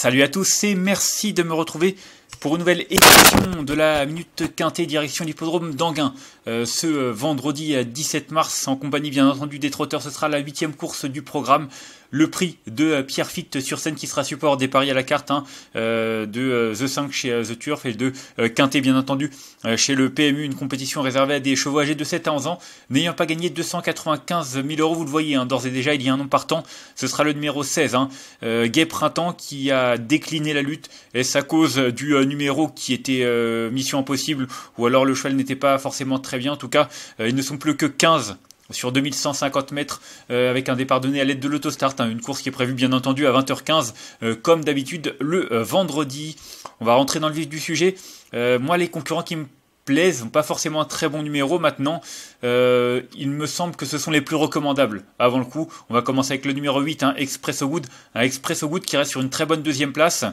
Salut à tous et merci de me retrouver pour une nouvelle édition de la Minute Quintée direction l'hippodrome d'Anguin. Euh, ce euh, vendredi 17 euh, mars, en compagnie bien entendu des trotteurs, ce sera la huitième course du programme. Le prix de Pierre Fitte sur scène qui sera support des paris à la carte hein, de The 5 chez The Turf et de Quintet bien entendu chez le PMU, une compétition réservée à des chevaux âgés de 7 à 11 ans, n'ayant pas gagné 295 000 euros, vous le voyez, hein, d'ores et déjà il y a un nom partant, ce sera le numéro 16, hein. Gay Printemps qui a décliner la lutte est-ce à cause du euh, numéro qui était euh, mission impossible ou alors le cheval n'était pas forcément très bien. En tout cas, euh, ils ne sont plus que 15 sur 2150 mètres avec un départ donné à l'aide de l'autostart. Hein, une course qui est prévue bien entendu à 20h15 comme d'habitude le vendredi. On va rentrer dans le vif du sujet. moi les concurrents qui me plaisent, pas forcément un très bon numéro maintenant. Euh, il me semble que ce sont les plus recommandables. Avant le coup, on va commencer avec le numéro 8, hein, Expresso Wood. Un Expresso Good qui reste sur une très bonne deuxième place.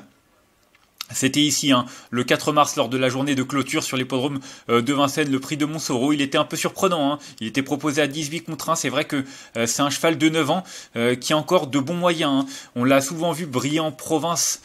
C'était ici, hein, le 4 mars, lors de la journée de clôture sur l'hippodrome euh, de Vincennes, le prix de Montsoreau. Il était un peu surprenant. Hein. Il était proposé à 18 contre 1. C'est vrai que euh, c'est un cheval de 9 ans qui a encore de bons moyens. Hein. On l'a souvent vu briller en province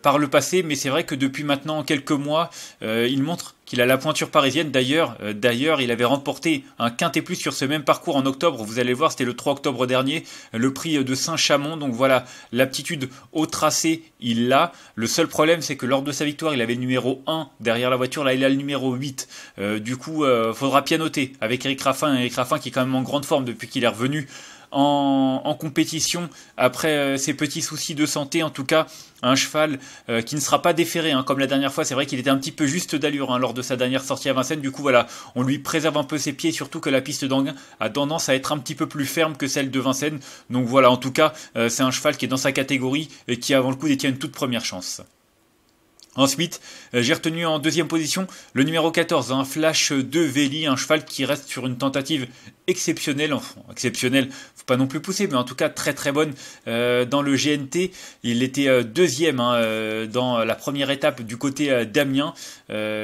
par le passé, mais c'est vrai que depuis maintenant quelques mois, il montre il a la pointure parisienne. D'ailleurs, euh, d'ailleurs, il avait remporté un quintet plus sur ce même parcours en octobre. Vous allez voir, c'était le 3 octobre dernier, le prix euh, de Saint-Chamond. Donc voilà, l'aptitude au tracé, il l'a. Le seul problème, c'est que lors de sa victoire, il avait le numéro 1 derrière la voiture. Là, il a le numéro 8. Euh, du coup, faudra pianoter avec Eric Raffin. Eric Raffin qui est quand même en grande forme depuis qu'il est revenu en, compétition après euh, ses petits soucis de santé, en tout cas un cheval euh, qui ne sera pas déféré, hein. comme la dernière fois. C'est vrai qu'il était un petit peu juste d'allure hein, lors de sa dernière sortie à Vincennes. Du coup, voilà, on lui préserve un peu ses pieds, surtout que la piste d'Anguin a tendance à être un petit peu plus ferme que celle de Vincennes. Donc voilà, en tout cas, euh, c'est un cheval qui est dans sa catégorie et qui, avant le coup, détient une toute première chance. Ensuite, euh, j'ai retenu en deuxième position le numéro 14, un Flash de Veli, un cheval qui reste sur une tentative exceptionnelle, enfin exceptionnelle, faut pas non plus pousser, mais en tout cas très très bonne euh, dans le GNT. Il était euh, deuxième hein, dans la première étape du côté d'Amiens.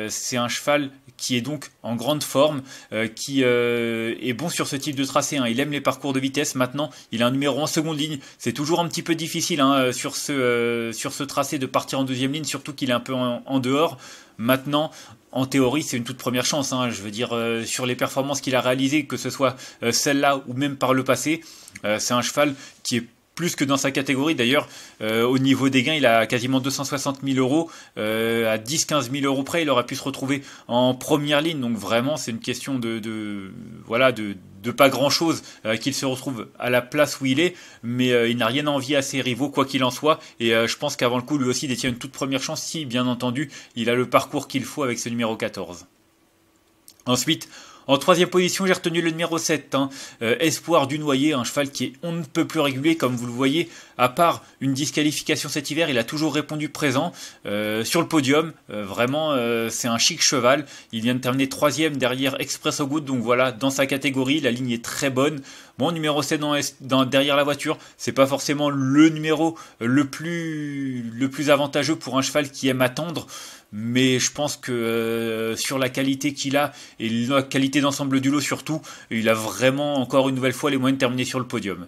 c'est un cheval qui est donc en grande forme, euh, qui euh, est bon sur ce type de tracé. Hein. Il aime les parcours de vitesse. Maintenant, il a un numéro en seconde ligne. C'est toujours un petit peu difficile hein, euh, sur, ce, sur ce tracé de partir en deuxième ligne, surtout qu'il est un peu en, dehors. Maintenant, en théorie, c'est une toute première chance. Hein. Je veux dire, sur les performances qu'il a réalisées, que ce soit celle-là ou même par le passé, c'est un cheval qui est plus que dans sa catégorie. D'ailleurs, euh, au niveau des gains, il a quasiment 260 000 euros. Euh, à 10-15 000 euros près, il aurait pu se retrouver en première ligne. Donc vraiment, c'est une question de, voilà, de, pas grand chose euh, qu'il se retrouve à la place où il est, mais il n'a rien envie à ses rivaux, quoi qu'il en soit. Et je pense qu'avant le coup, lui aussi détient une toute première chance si, bien entendu, il a le parcours qu'il faut avec ce numéro 14. Ensuite, en troisième position, j'ai retenu le numéro 7, hein. euh, Espoir du Noyer, un cheval qui est on ne peut plus réguler, comme vous le voyez, à part une disqualification cet hiver, il a toujours répondu présent euh, sur le podium. Euh, vraiment, euh, c'est un chic cheval. Il vient de terminer troisième derrière Express Good. Donc voilà, dans sa catégorie, la ligne est très bonne. Mon numéro 7 dans, derrière la voiture, c'est pas forcément le numéro le plus, le plus avantageux pour un cheval qui aime attendre mais je pense que sur la qualité qu'il a et la qualité d'ensemble du lot surtout, il a vraiment encore une nouvelle fois les moyens de terminer sur le podium.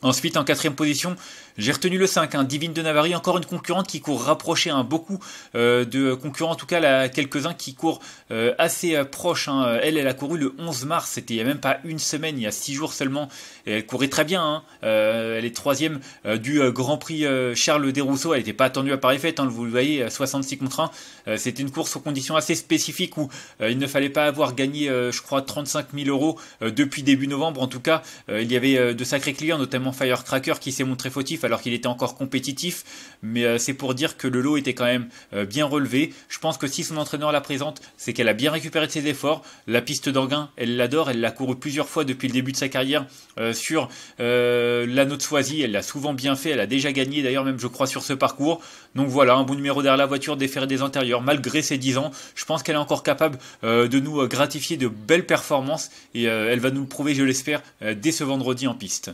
Ensuite, en quatrième position, j'ai retenu le 5, hein, Divine de Navarre, encore une concurrente qui court rapprochée, hein, beaucoup euh, de concurrents, en tout cas quelques-uns qui courent euh, assez euh, proches hein. Elle, elle a couru le 11 mars, c'était il n'y a même pas une semaine, il y a 6 jours seulement, et elle courait très bien. Hein. elle est troisième du Grand Prix Charles Desrousseaux, elle n'était pas attendue à Paris Fête, vous le voyez, 66 contre 1. c'était une course aux conditions assez spécifiques où il ne fallait pas avoir gagné, je crois, 35 000 euros depuis début novembre. En tout cas, il y avait de sacrés clients, notamment Firecracker qui s'est montré fautif alors qu'il était encore compétitif, mais euh, c'est pour dire que le lot était quand même euh, bien relevé. Je pense que si son entraîneur la présente, c'est qu'elle a bien récupéré de ses efforts. La piste d'Anguin, elle l'adore, elle l'a couru plusieurs fois depuis le début de sa carrière euh, sur la note choisie, elle l'a souvent bien fait, elle a déjà gagné d'ailleurs même je crois sur ce parcours. Donc voilà, un bon numéro derrière la voiture, défaire des antérieurs, malgré ses 10 ans, je pense qu'elle est encore capable de nous gratifier de belles performances et elle va nous le prouver, je l'espère, dès ce vendredi en piste.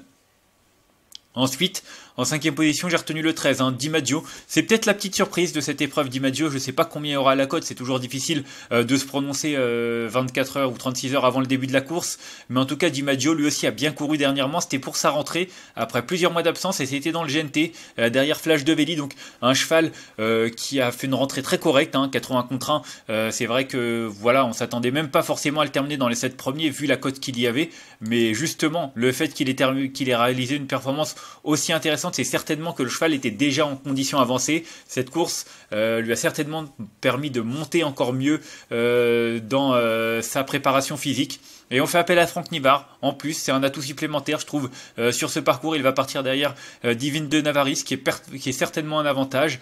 Ensuite, en cinquième position, j'ai retenu le 13, hein, DiMaggio. C'est peut-être la petite surprise de cette épreuve DiMaggio. Je ne sais pas combien il aura la cote. C'est toujours difficile euh, de se prononcer 24 euh, heures ou 36 heures avant le début de la course. Mais en tout cas, DiMaggio, lui aussi, a bien couru dernièrement. C'était pour sa rentrée après plusieurs mois d'absence et c'était dans le GNT derrière Flash de Velli. Donc un cheval euh, qui a fait une rentrée très correcte, hein, 80 contre 1. C'est vrai que voilà, on s'attendait même pas forcément à le terminer dans les 7 premiers vu la cote qu'il y avait. Mais justement, le fait qu'il ait, ait réalisé une performance aussi intéressante c'est certainement que le cheval était déjà en condition avancée. Cette course euh, lui a certainement permis de monter encore mieux euh, dans euh, sa préparation physique. Et on fait appel à Franck Nivard. En plus, c'est un atout supplémentaire, je trouve. sur ce parcours, il va partir derrière Divine de Navaris, qui est, qui est certainement un avantage.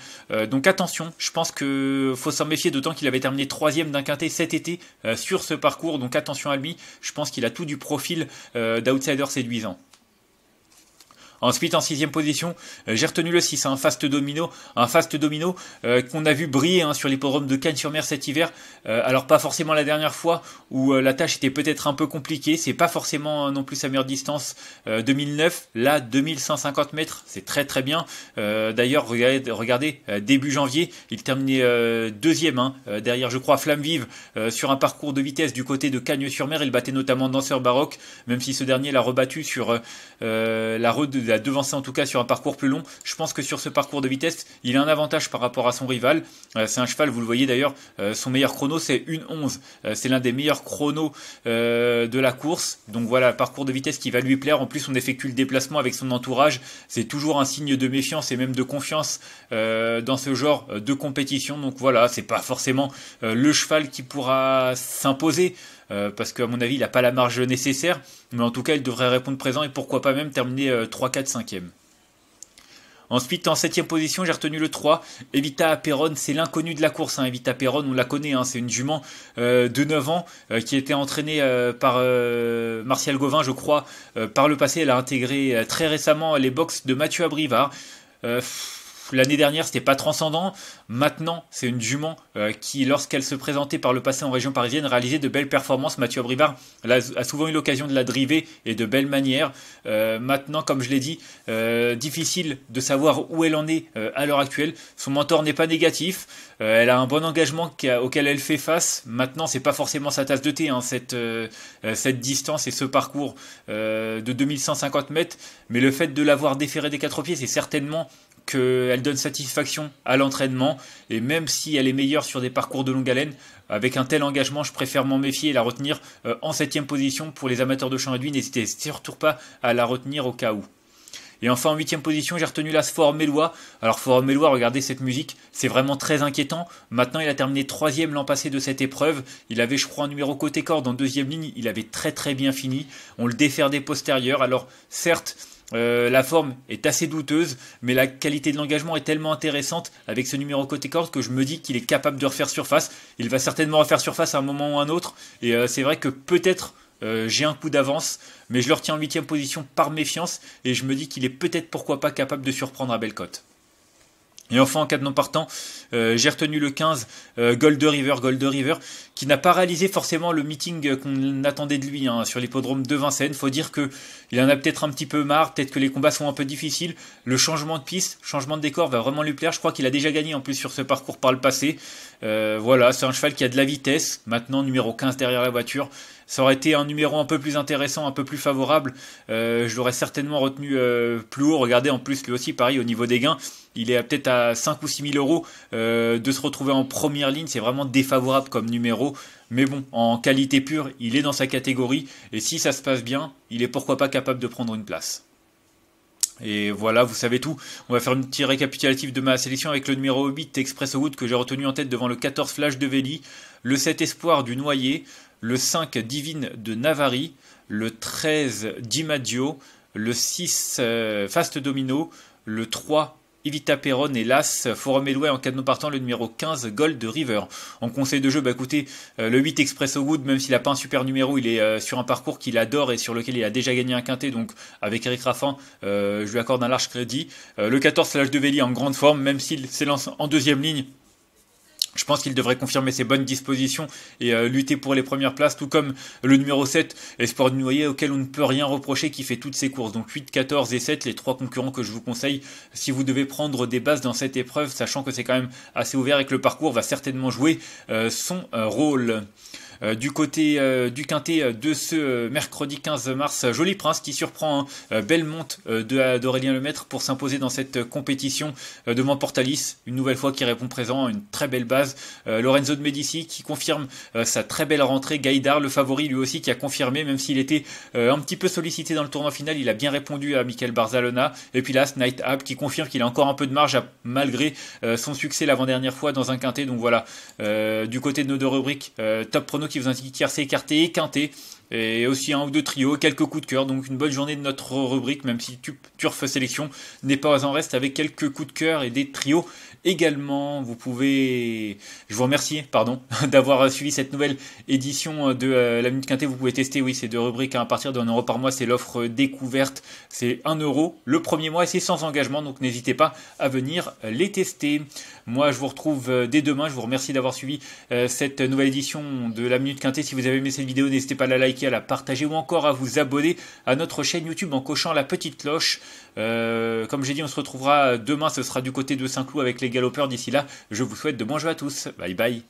donc attention, je pense qu'il faut s'en méfier, d'autant qu'il avait terminé troisième d'un quintet cet été sur ce parcours. Donc attention à lui. Je pense qu'il a tout du profil d'outsider séduisant. Ensuite, en sixième position, euh, j'ai retenu le 6, un Fast Domino, un Fast Domino euh, qu'on a vu briller hein, sur l'hippodrome de cagnes sur mer cet hiver. Euh, alors pas forcément la dernière fois où la tâche était peut-être un peu compliquée, c'est pas forcément hein, non plus sa meilleure distance 2009, là 2150 mètres, c'est très très bien. D'ailleurs, regardez, regardez, début janvier, il terminait deuxième hein, derrière, je crois, Flamme Vive sur un parcours de vitesse du côté de Cagnes-sur-Mer. Il battait notamment Danseur Baroque, même si ce dernier l'a rebattu sur la route de a devancé en tout cas sur un parcours plus long. Je pense que sur ce parcours de vitesse, il a un avantage par rapport à son rival. Euh, c'est un cheval, vous le voyez d'ailleurs, euh, son meilleur chrono c'est une 11. Euh, c'est l'un des meilleurs chronos de la course. Donc voilà, parcours de vitesse qui va lui plaire. En plus, on effectue le déplacement avec son entourage. C'est toujours un signe de méfiance et même de confiance dans ce genre de compétition. Donc voilà, c'est pas forcément le cheval qui pourra s'imposer euh, parce qu'à mon avis, il n'a pas la marge nécessaire, mais en tout cas, il devrait répondre présent et pourquoi pas même terminer 3, 4, 5e. Ensuite, en 7 position, j'ai retenu le 3, Evita Perron, c'est l'inconnu de la course. Hein, Evita Perron, on la connaît, hein, c'est une jument euh, de 9 ans euh, qui qui était entraînée par Martial Gauvin, je crois, par le passé. Elle a intégré très récemment les box de Mathieu Abrivard l'année dernière, c'était pas transcendant. Maintenant, c'est une jument euh, qui, lorsqu'elle se présentait par le passé en région parisienne, réalisait de belles performances. Mathieu Abrivard a souvent eu l'occasion de la driver et de belles manières. Euh, maintenant, comme je l'ai dit, euh, difficile de savoir où elle en est à l'heure actuelle. Son mentor n'est pas négatif. elle a un bon engagement auquel elle fait face. Maintenant, c'est pas forcément sa tasse de thé, hein, cette, cette distance et ce parcours de 2150 mètres. Mais le fait de l'avoir déféré des quatre pieds, c'est certainement qu'elle donne satisfaction à l'entraînement, et même si elle est meilleure sur des parcours de longue haleine, avec un tel engagement, je préfère m'en méfier et la retenir euh, en septième position. Pour les amateurs de champ réduit, n'hésitez surtout pas à la retenir au cas où. Et enfin en huitième position, j'ai retenu la Forum Mélois. Alors Forum Mélois, regardez cette musique, c'est vraiment très inquiétant. Maintenant, il a terminé troisième l'an passé de cette épreuve. Il avait, je crois, un numéro côté corde en deuxième ligne. Il avait très très bien fini. On le déferdait des postérieurs. Alors certes, euh, la forme est assez douteuse, mais la qualité de l'engagement est tellement intéressante avec ce numéro côté corde que je me dis qu'il est capable de refaire surface. Il va certainement refaire surface à un moment ou à un autre, et euh, c'est vrai que peut-être euh, j'ai un coup d'avance, mais je le retiens en huitième position par méfiance, et je me dis qu'il est peut-être pourquoi pas capable de surprendre à Bellecote. Et enfin, en cas de non partant, euh, j'ai retenu le 15, euh, Gold Gold River, Gold River, qui n'a pas réalisé forcément le meeting euh, qu'on attendait de lui hein, sur l'hippodrome de Vincennes. Faut dire que il en a peut-être un petit peu marre, peut-être que les combats sont un peu difficiles. Le changement de piste, changement de décor va vraiment lui plaire. Je crois qu'il a déjà gagné en plus sur ce parcours par le passé. voilà, c'est un cheval qui a de la vitesse. Maintenant, numéro 15 derrière la voiture. Ça aurait été un numéro un peu plus intéressant, un peu plus favorable. Euh, je l'aurais certainement retenu euh, plus haut. Regardez en plus lui aussi, pareil, au niveau des gains, il est peut-être à 5 ou 6 000 euros. Euh, de se retrouver en première ligne, c'est vraiment défavorable comme numéro. Mais bon, en qualité pure, il est dans sa catégorie. Et si ça se passe bien, il est pourquoi pas capable de prendre une place. Et voilà, vous savez tout. On va faire une petite récapitulatif de ma sélection avec le numéro 8 Express Wood que j'ai retenu en tête devant le 14 Flash de Veli, le 7 Espoir du Noyer, le 5 Divine de Navari, le 13 Dimadio, le 6 euh, Fast Domino, le 3 Evita Perron et l'As Forum Elway en cadeau partant le numéro 15 Gold de River. En conseil de jeu, bah écoutez, euh, le 8 Expresso Wood, même s'il n'a pas un super numéro, il est euh, sur un parcours qu'il adore et sur lequel il a déjà gagné un quintet, donc avec Eric Raffin, je lui accorde un large crédit. le 14 Slash de Veli en grande forme, même s'il s'élance en deuxième ligne, je pense qu'il devrait confirmer ses bonnes dispositions et euh, lutter pour les premières places, tout comme le numéro 7, Espoir du Noyer, auquel on ne peut rien reprocher, qui fait toutes ses courses. Donc 8, 14 et 7, les trois concurrents que je vous conseille si vous devez prendre des bases dans cette épreuve, sachant que c'est quand même assez ouvert et que le parcours va certainement jouer euh, son euh, rôle. Euh, du côté euh, du quintet euh, de ce mercredi 15 mars, Joli Prince qui surprend hein, belle monte d'Aurélien Lemaître pour s'imposer dans cette compétition devant Portalis, une nouvelle fois qui répond présent hein, une très belle base. Lorenzo de Medici qui confirme sa très belle rentrée. Gaïdar, le favori lui aussi, qui a confirmé, même s'il était un petit peu sollicité dans le tournoi final, il a bien répondu à Michael Barzalona. Et puis là, Night Up qui confirme qu'il a encore un peu de marge malgré son succès l'avant-dernière fois dans un quintet. Donc voilà, du côté de nos deux rubriques, top pronostic qui vous indique écarté, quinté, et aussi un ou deux trios, quelques coups de cœur. Donc une bonne journée de notre rubrique, même si Turf Sélection n'est pas en reste avec quelques coups de cœur et des trios également. Vous pouvez, je vous remercie, pardon, d'avoir suivi cette nouvelle édition de euh, la Minute Quintée. Vous pouvez tester, oui, ces deux rubriques hein. à partir d'un euro par mois. C'est l'offre découverte. C'est un euro le premier mois et c'est sans engagement. Donc n'hésitez pas à venir les tester. Moi, je vous retrouve euh, dès demain. Je vous remercie d'avoir suivi euh, cette nouvelle édition de la Minute Quintée. Si vous avez aimé cette vidéo, n'hésitez pas à la liker, à la partager ou encore à vous abonner à notre chaîne YouTube en cochant la petite cloche. Euh, comme j'ai dit, on se retrouvera demain, ce sera du côté de Saint-Cloud avec les galopeurs. D'ici là, je vous souhaite de bons jeux à tous. Bye bye.